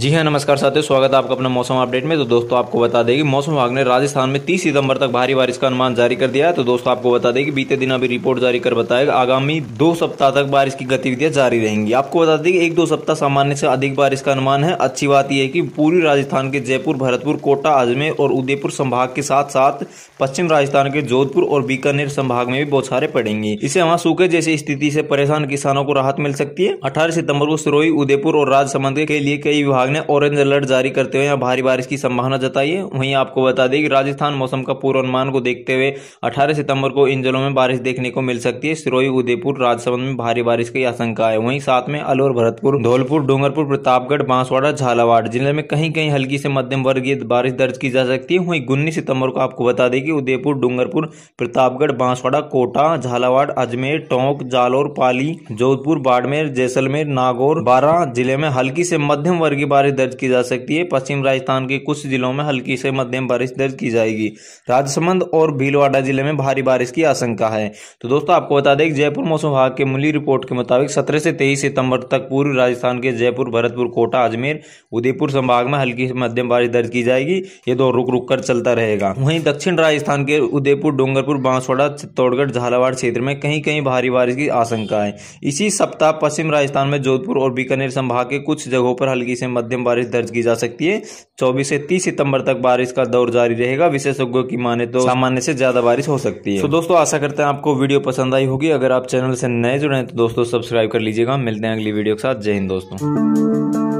जी हाँ नमस्कार साथियों स्वागत है आपका अपना मौसम अपडेट में तो दोस्तों आपको बता देगी मौसम विभाग ने राजस्थान में 30 सितंबर तक भारी बारिश का अनुमान जारी कर दिया है तो दोस्तों आपको बता दें बीते दिन अभी रिपोर्ट जारी कर बताएगा आगामी दो सप्ताह तक बारिश की गतिविधियां जारी रहेंगी आपको बता दें एक दो सप्ताह सामान्य से अधिक बारिश का अनुमान है अच्छी बात यह है कि पूरी राजस्थान के जयपुर भरतपुर कोटा अजमेर और उदयपुर संभाग के साथ साथ पश्चिम राजस्थान के जोधपुर और बीकानेर संभाग में भी सारे पड़ेंगे इसे वहाँ सूखे जैसी स्थिति से परेशान किसानों को राहत मिल सकती है अठारह सितम्बर को सिरोही उदयपुर और राजसमंद के लिए कई विभाग विभाग ने ऑरेंज अलर्ट जारी करते हुए यहाँ भारी बारिश की संभावना जताई है वहीं आपको बता दें कि राजस्थान मौसम का पूर्वानुमान को देखते हुए अठारह सितंबर को इन जिलों में बारिश देखने को मिल सकती है सिरोही उदयपुर राजसमंद में भारी बारिश की आशंका है वहीं साथ में अलवर भरतपुर धौलपुर डूंगरपुर प्रतापगढ़ बांसवाड़ा झालावाड़ जिले में कहीं कहीं हल्की से मध्यम वर्गीय बारिश दर्ज की जा सकती है वहीं उन्नीस सितंबर को आपको बता दें कि उदयपुर डूंगरपुर प्रतापगढ़ बांसवाड़ा कोटा झालावाड़ अजमेर टोंक जालोर पाली जोधपुर बाड़मेर जैसलमेर नागौर बारह जिले में हल्की से मध्यम वर्गीय बारिश दर्ज की जा सकती है पश्चिम राजस्थान के कुछ जिलों में हल्की से मध्यम बारिश दर्ज की जाएगी राजसमंद और भीलवाड़ा जिले में भारी बारिश की आशंका है तो दोस्तों आपको बता दें जयपुर मौसम विभाग के मूल्य रिपोर्ट के मुताबिक सत्रह से तेईस सितंबर तक पूर्व राजस्थान के जयपुर भरतपुर कोटा अजमेर उदयपुर संभाग में हल्की से मध्यम बारिश दर्ज की जाएगी ये दो रुक रुक कर चलता रहेगा वहीं दक्षिण राजस्थान के उदयपुर डूंगरपुर बांसवाड़ा चित्तौड़गढ़ झालावाड़ क्षेत्र में कहीं कहीं भारी बारिश की आशंका है इसी सप्ताह पश्चिम राजस्थान में जोधपुर और बीकानेर संभाग के कुछ जगहों पर हल्की से मध्यम बारिश दर्ज की जा सकती है चौबीस से तीस सितंबर तक बारिश का दौर जारी रहेगा विशेषज्ञों की माने तो सामान्य से ज्यादा बारिश हो सकती है तो दोस्तों आशा करते हैं आपको वीडियो पसंद आई होगी अगर आप चैनल से नए जुड़े हैं तो दोस्तों सब्सक्राइब कर लीजिएगा मिलते हैं अगली वीडियो के साथ जय हिंद दोस्तों